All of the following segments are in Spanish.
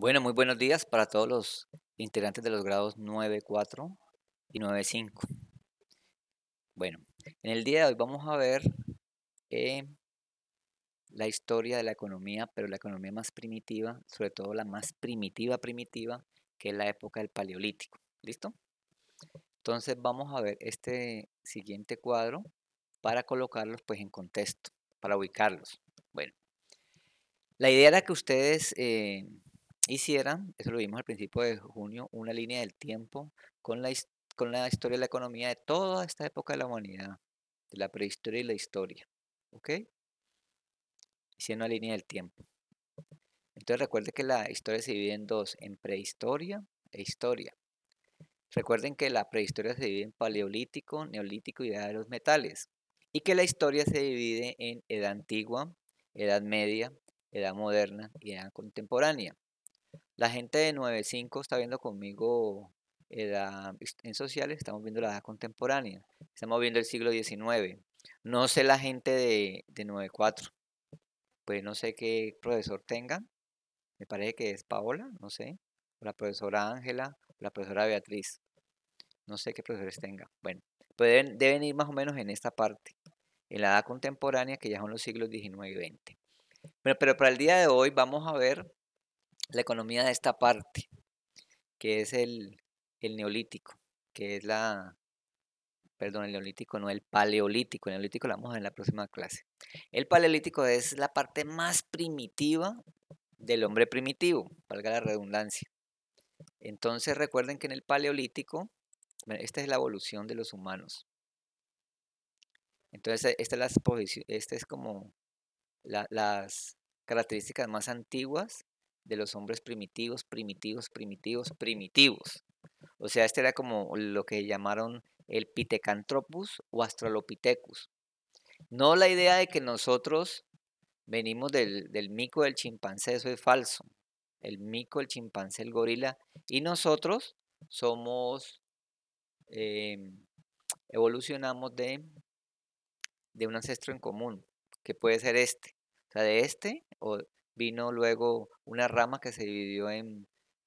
Bueno, muy buenos días para todos los integrantes de los grados 9.4 y 9.5. Bueno, en el día de hoy vamos a ver eh, la historia de la economía, pero la economía más primitiva, sobre todo la más primitiva primitiva, que es la época del Paleolítico. ¿Listo? Entonces vamos a ver este siguiente cuadro para colocarlos pues en contexto, para ubicarlos. Bueno, la idea era que ustedes... Eh, hicieran, eso lo vimos al principio de junio, una línea del tiempo con la, con la historia de la economía de toda esta época de la humanidad, de la prehistoria y la historia. ¿Ok? Hicieron una línea del tiempo. Entonces recuerden que la historia se divide en dos, en prehistoria e historia. Recuerden que la prehistoria se divide en paleolítico, neolítico y edad de los metales. Y que la historia se divide en edad antigua, edad media, edad moderna y edad contemporánea. La gente de 95 está viendo conmigo en sociales, estamos viendo la edad contemporánea, estamos viendo el siglo XIX. No sé la gente de, de 94, pues no sé qué profesor tengan, me parece que es Paola, no sé, la profesora Ángela, la profesora Beatriz, no sé qué profesores tengan. Bueno, pues deben, deben ir más o menos en esta parte, en la edad contemporánea que ya son los siglos XIX y XX. Bueno, pero para el día de hoy vamos a ver la economía de esta parte, que es el, neolítico, que es la, perdón, el neolítico, no el paleolítico. El neolítico lo vamos a ver en la próxima clase. El paleolítico es la parte más primitiva del hombre primitivo, valga la redundancia. Entonces recuerden que en el paleolítico, esta es la evolución de los humanos. Entonces esta es, es como las características más antiguas de los hombres primitivos, primitivos, primitivos, primitivos. O sea, este era como lo que llamaron el Pitecantropus o Australopithecus. No la idea de que nosotros venimos del, mico del chimpancé, eso es falso. El mico, el chimpancé, el gorila y nosotros somos, em, evolucionamos de, de un ancestro en común, que puede ser este. O sea, de este o Vino luego una rama que se dividió eh,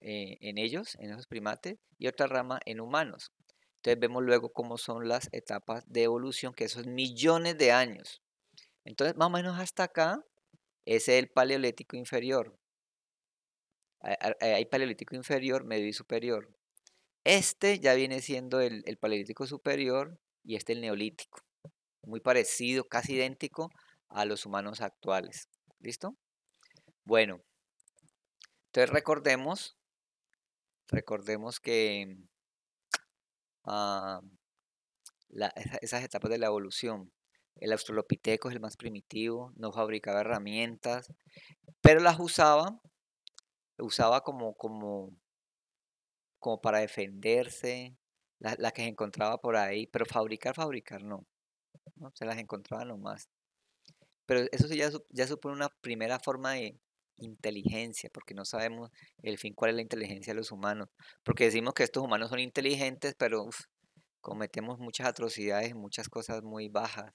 en, ellos, en esos primates, y otra rama en humanos. Entonces vemos luego cómo son las etapas de evolución, que son millones de años. Entonces, más o menos hasta acá, ese es el paleolítico inferior. Hay paleolítico inferior, medio y superior. Este ya viene siendo el, el paleolítico superior y este el neolítico. Muy parecido, casi idéntico a los humanos actuales. ¿Listo? Bueno, entonces recordemos, recordemos que ah, esas etapas de la evolución. El australopiteco es el más primitivo, no fabricaba herramientas, pero las usaba, usaba como, como, como para defenderse, las la que se encontraba por ahí, pero fabricar, fabricar no, ¿no? se las encontraba nomás. Pero eso ya, ya supone una primera forma de, inteligencia, porque no sabemos el fin cuál es la inteligencia de los humanos, porque decimos que estos humanos son inteligentes, pero cometemos muchas atrocidades, muchas cosas muy bajas,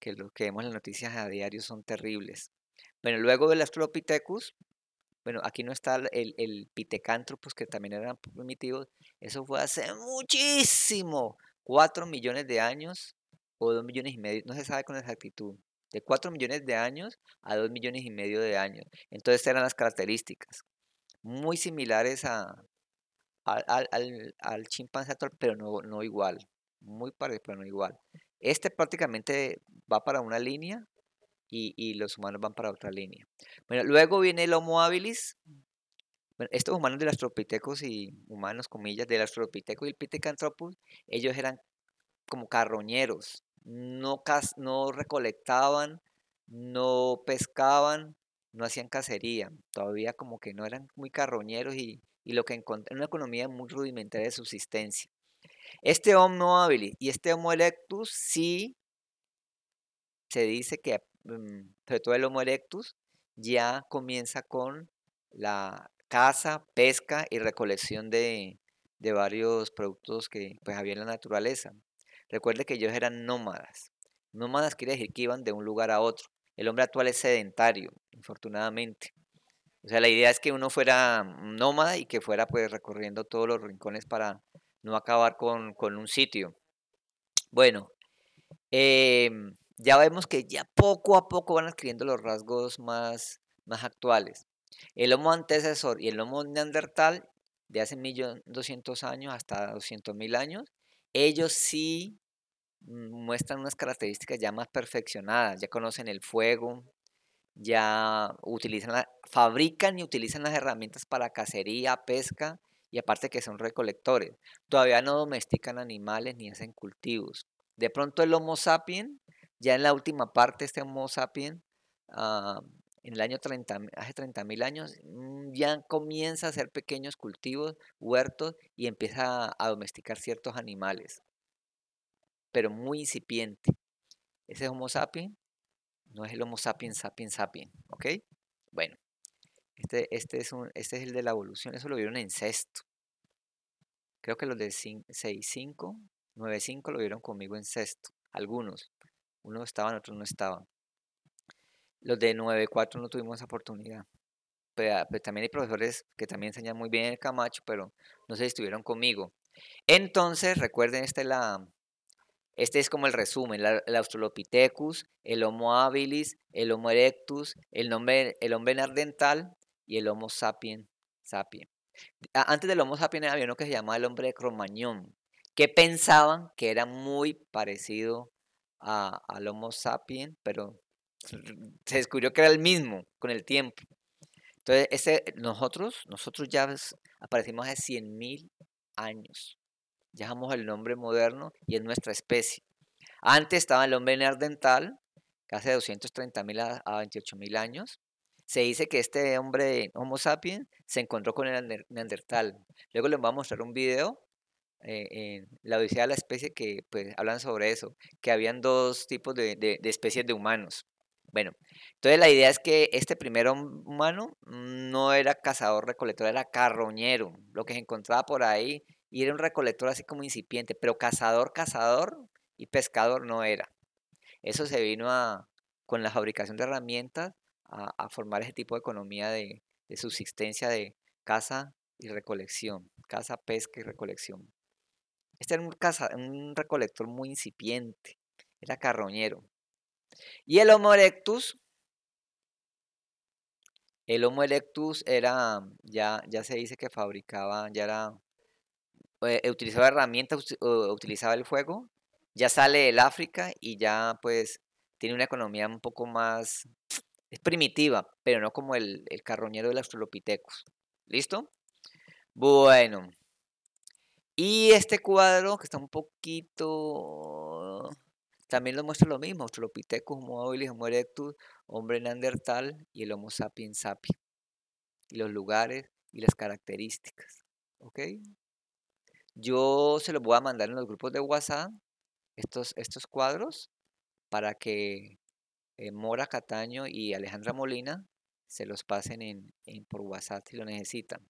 que lo que vemos en las noticias a diario son terribles. Bueno, luego del Australopithecus, bueno, aquí no está el, el pues, que también eran primitivos, eso fue hace muchísimo, 4 millones de años o dos millones y medio, no se sabe con exactitud de 4 millones de años a 2 millones y medio de años. Entonces eran las características, muy similares a, al, chimpancé pero no, igual, muy parecido, pero no igual. Este prácticamente va para una línea y, los humanos van para otra línea. Bueno, luego viene el Homo habilis. estos humanos de los y humanos, comillas, de los tropitecos y el pitecanthropus, ellos eran como carroñeros, no, recolectaban, no pescaban, no hacían cacería, todavía como que no eran muy carroñeros y, lo que encontré, una economía muy rudimentaria de subsistencia. Este Homo habilis y este Homo erectus sí se dice que, mm, sobre todo el Homo erectus, ya comienza con la caza, pesca y recolección de, de varios productos que pues, había en la naturaleza. Recuerde que ellos eran nómadas. Nómadas quiere decir que iban de un lugar a otro. El hombre actual es sedentario, infortunadamente. O sea, la idea es que uno fuera nómada y que fuera pues recorriendo todos los rincones para no acabar con, un sitio. Bueno, em, ya vemos que ya poco a poco van adquiriendo los rasgos más, más actuales. El homo antecesor y el homo neandertal de hace 1.200 años hasta 200.000 años, ellos sí muestran unas características ya más perfeccionadas, ya conocen el fuego, ya utilizan fabrican y utilizan las herramientas para cacería, pesca y aparte que son recolectores. Todavía no domestican animales ni hacen cultivos. De pronto el Homo sapiens ya en la última parte este Homo sapiens ah, en el año 30, hace 30.000 años, mm, ya comienza a hacer pequeños cultivos, huertos y empieza a domesticar ciertos animales pero muy incipiente. Ese Homo sapiens no es el Homo sapiens sapiens sapiens, ¿ok? Bueno, este, este, es un, este es el de la evolución, eso lo vieron en sexto. Creo que los de 6.5, 9.5 lo vieron conmigo en sexto, algunos. Unos estaban, otros no estaban. Los de 9.4 no tuvimos esa oportunidad. Pero, pues también hay profesores que también enseñan muy bien el Camacho, pero no se estuvieron conmigo. Entonces, recuerden, esta es la, este es como el resumen, el Australopithecus, el Homo habilis, el Homo erectus, el, hombre, el hombre nardental y el Homo sapiens sapien. Antes del Homo sapiens había uno que se llamaba el hombre de Cromañón, que pensaban que era muy parecido a, al Homo sapiens pero se descubrió que era el mismo con el tiempo. Entonces, nosotros, nosotros ya aparecimos hace 100.000 años llamamos el nombre moderno y es nuestra especie. Antes estaba el hombre neandertal, hace 230.000 a 28.000 años. Se dice que este hombre Homo sapiens se encontró con el neandertal. Luego les voy a mostrar un video eh, en la Odisea de la especie que pues, hablan sobre eso, que habían dos tipos de, de especies de humanos. Bueno, entonces la idea es que este primer humano no era cazador recolector, era carroñero. Lo que se encontraba por ahí y era un recolector así como incipiente, pero cazador, cazador y pescador no era. Eso se vino a, con la fabricación de herramientas a, formar ese tipo de economía de, subsistencia de caza y recolección, caza, pesca y recolección. Este era un, un recolector muy incipiente, era carroñero. Y el Homo erectus, el Homo erectus era, ya, ya se dice que fabricaba, ya era eh, utilizaba herramientas, utilizaba el fuego, ya sale del África y ya pues tiene una economía un poco más es primitiva, pero no como el, carroñero del australopithecus ¿Listo? Bueno. Y este cuadro que está un poquito... También lo muestra lo mismo, Australopithecus, Homo habilis, Homo erectus, hombre neandertal y el Homo sapiens sapiens. Y los lugares y las características. ¿Ok? Yo se los voy a mandar en los grupos de WhatsApp estos, estos cuadros para que eh, Mora Cataño y Alejandra Molina se los pasen en, por WhatsApp si lo necesitan.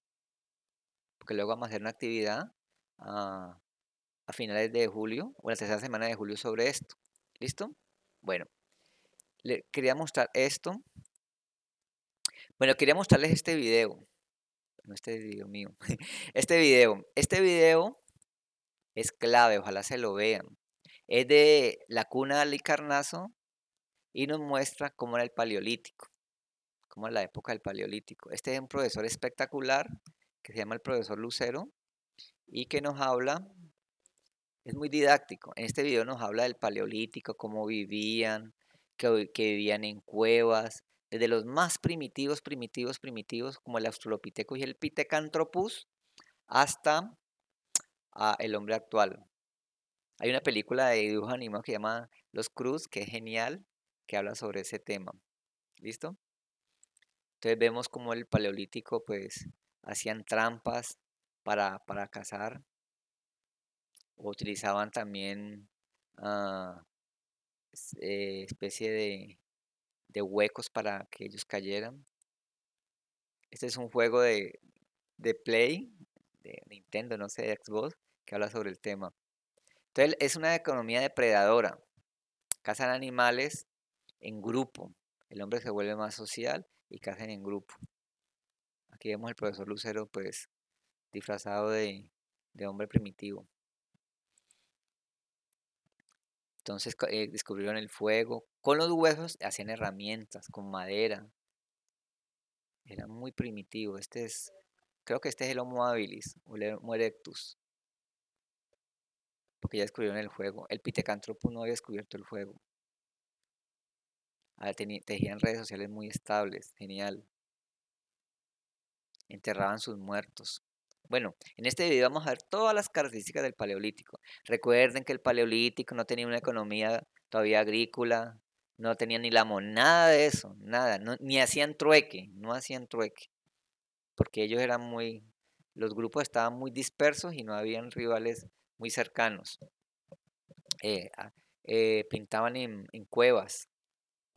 Porque luego vamos a hacer una actividad a, finales de julio o la tercera semana de julio sobre esto. ¿Listo? Bueno, quería mostrar esto. Bueno, quería mostrarles este video. No, este video mío. Este video. Este video es clave, ojalá se lo vean. Es de la cuna de Licarnazo y nos muestra cómo era el Paleolítico, cómo era la época del Paleolítico. Este es un profesor espectacular que se llama el profesor Lucero y que nos habla, es muy didáctico. En este video nos habla del Paleolítico, cómo vivían, que, vivían en cuevas, desde los más primitivos, primitivos, primitivos, como el Australopithecus y el pitecanthropus hasta a el hombre actual. Hay una película de dibujo animado que se llama Los Cruz, que es genial, que habla sobre ese tema. ¿Listo? Entonces vemos como el paleolítico pues hacían trampas para, cazar. O utilizaban también ah, eh, especie de, huecos para que ellos cayeran. Este es un juego de, de Play, de Nintendo, no sé, Xbox, que habla sobre el tema. Entonces, es una economía depredadora. Cazan animales en grupo. El hombre se vuelve más social y cazan en grupo. Aquí vemos al profesor Lucero, pues, disfrazado de, hombre primitivo. Entonces eh, descubrieron el fuego. Con los huesos hacían herramientas, con madera. Era muy primitivo. Este es, creo que este es el Homo habilis o el Homo erectus. Que ya descubrieron el juego. El pitecántropo no había descubierto el juego. Ah, tejían redes sociales muy estables, genial. Enterraban sus muertos. Bueno, en este video vamos a ver todas las características del paleolítico. Recuerden que el paleolítico no tenía una economía todavía agrícola, no tenía ni la nada de eso, nada, ni hacían trueque, no hacían trueque, porque ellos eran muy, los grupos estaban muy dispersos y no habían rivales muy cercanos. Eh, eh, pintaban en, cuevas,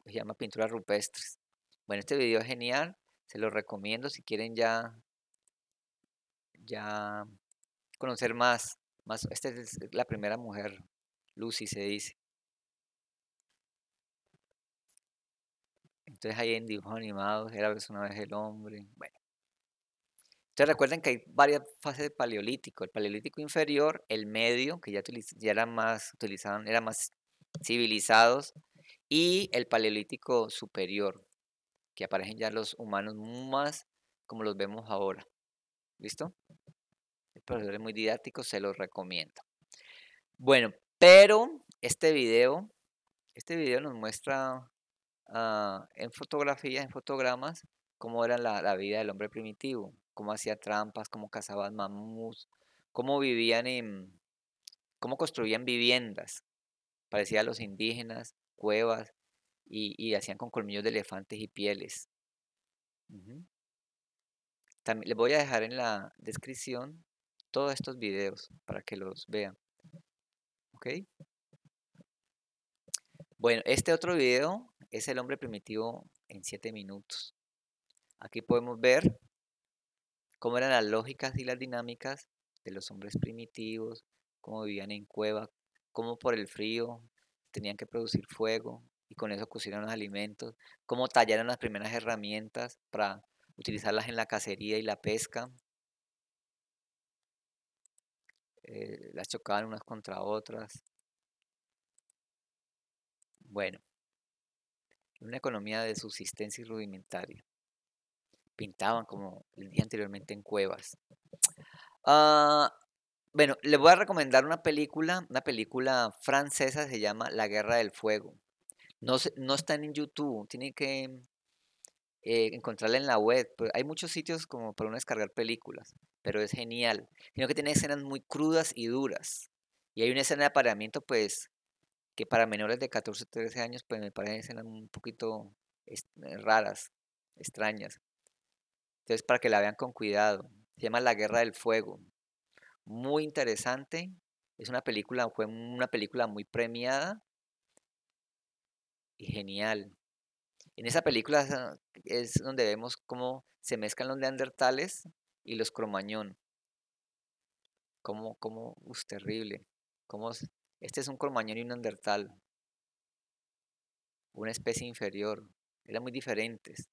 se llama pinturas rupestres. Bueno, este video es genial, se lo recomiendo si quieren ya, ya conocer más, más. Esta es la primera mujer, Lucy se dice. Entonces ahí en dibujos animados era una vez el hombre. Bueno, Ustedes recuerden que hay varias fases de paleolítico. El paleolítico inferior, el medio, que ya, eran más utilizaban, más civilizados, y el paleolítico superior, que aparecen ya los humanos más como los vemos ahora. ¿Listo? El profesor es muy didáctico, se los recomiendo. Bueno, pero este video, este video nos muestra ah, en fotografías, en fotogramas, cómo era la vida del hombre primitivo cómo hacía trampas, cómo cazaban mamús, cómo vivían en, cómo construían viviendas, parecía a los indígenas, cuevas, y, hacían con colmillos de elefantes y pieles. También les voy a dejar en la descripción todos estos videos para que los vean. ¿Ok? Bueno, este otro video es el hombre primitivo en 7 minutos. Aquí podemos ver cómo eran las lógicas y las dinámicas de los hombres primitivos, cómo vivían en cueva, cómo por el frío tenían que producir fuego y con eso cocinaron los alimentos, cómo tallaron las primeras herramientas para utilizarlas en la cacería y la pesca. Eh, las chocaban unas contra otras. Bueno, una economía de subsistencia y rudimentaria pintaban, como les dije anteriormente, en cuevas. Ah, bueno, les voy a recomendar una película, una película francesa, se llama La Guerra del Fuego. No, no están en YouTube, tienen que eh, encontrarla en la web. Hay muchos sitios como para uno descargar películas, pero es genial. Sino que tiene escenas muy crudas y duras. Y hay una escena de apareamiento, pues, que para menores de 14 o 13 años, pues me parecen escenas un poquito raras, extrañas. Entonces, para que la vean con cuidado. Se llama La Guerra del Fuego. Muy interesante. Es una película, fue una película muy premiada y genial. En esa película es ah, donde vemos cómo se mezclan los neandertales y los cromañón. Como, como, es terrible. Como, este es un cromañón y un neandertal. Una especie inferior. Eran muy diferentes.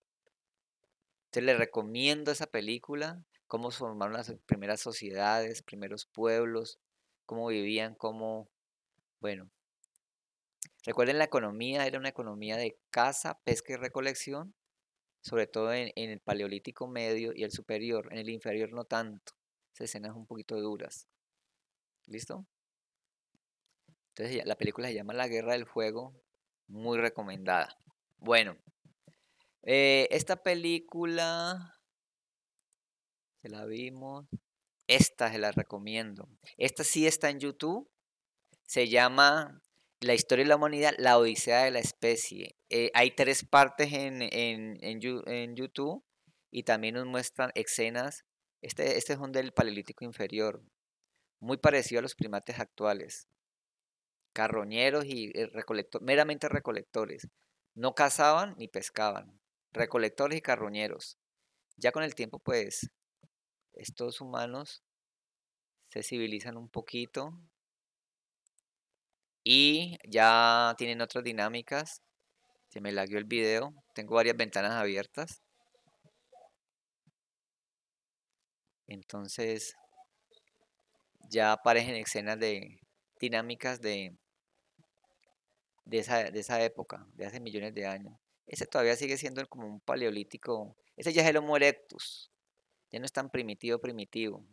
Entonces le recomiendo esa película, cómo se formaron las primeras sociedades, primeros pueblos, cómo vivían, cómo, bueno. Recuerden la economía, era una economía de caza, pesca y recolección, sobre todo en, el paleolítico medio y el superior, en el inferior no tanto. Esas escenas un poquito duras. ¿Listo? Entonces la película se llama La Guerra del Fuego, muy recomendada. Bueno, eh, esta película se la vimos. Esta se la recomiendo. Esta sí está en YouTube. Se llama La historia de la humanidad, la odisea de la especie. Eh, hay tres partes en, en, YouTube y también nos muestran escenas. Este, este es un del Paleolítico inferior, muy parecido a los primates actuales. Carroñeros y eh, recolectores, meramente recolectores. No cazaban ni pescaban recolectores y carroñeros. Ya con el tiempo, pues, estos humanos se civilizan un poquito y ya tienen otras dinámicas. Se me lagueó el video. Tengo varias ventanas abiertas. Entonces, ya aparecen escenas de dinámicas de, de esa época, de hace millones de años. Ese todavía sigue siendo como un paleolítico. Ese ya es el Homo erectus. Ya no es tan primitivo, primitivo.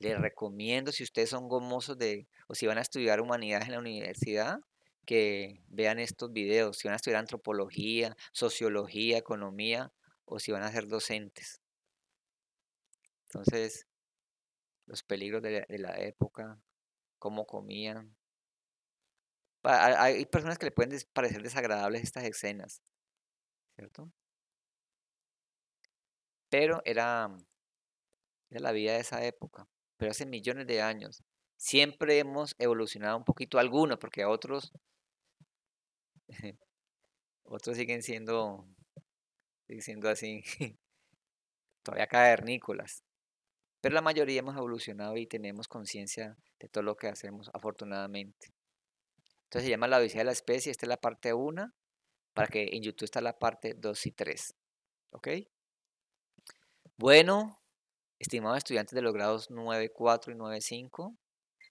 Les recomiendo, si ustedes son gomosos de, o si van a estudiar humanidades en la universidad, que vean estos videos. Si van a estudiar antropología, sociología, economía, o si van a ser docentes. Entonces, los peligros de la, de la época, cómo comían. Hay personas que le pueden parecer desagradables estas escenas, pero era, era la vida de esa época, pero hace millones de años. Siempre hemos evolucionado un poquito algunos, porque otros, otros siguen siendo, así, todavía cavernícolas. Pero la mayoría hemos evolucionado y tenemos conciencia de todo lo que hacemos, afortunadamente. Entonces se llama la odisea de la especie, esta es la parte 1 para que en YouTube está la parte 2 y 3. ¿Ok? Bueno, estimados estudiantes de los grados 9.4 y 9.5,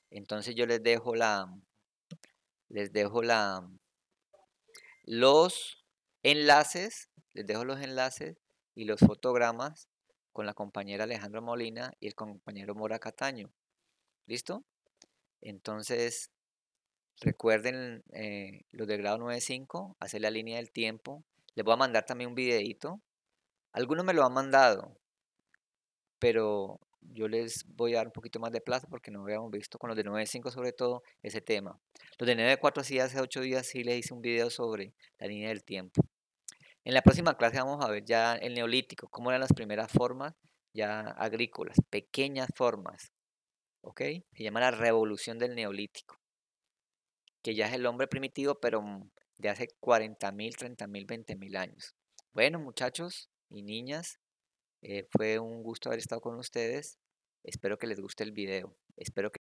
entonces yo les dejo la, les dejo la, los enlaces, les dejo los enlaces y los fotogramas con la compañera Alejandra Molina y el compañero Mora Cataño. ¿Listo? Entonces, Recuerden eh, los de grado 9.5, hacer la línea del tiempo. Les voy a mandar también un videito. Algunos me lo han mandado, pero yo les voy a dar un poquito más de plazo porque no habíamos visto con los de 9.5 sobre todo ese tema. Los de 9.4 sí hace 8 días sí les hice un video sobre la línea del tiempo. En la próxima clase vamos a ver ya el neolítico, cómo eran las primeras formas ya agrícolas, pequeñas formas, ¿ok? Se llama la revolución del neolítico que ya es el hombre primitivo, pero mm, de hace 40.000, 30.000, 20.000 años. Bueno, muchachos y niñas, eh, fue un gusto haber estado con ustedes. Espero que les guste el video. Espero que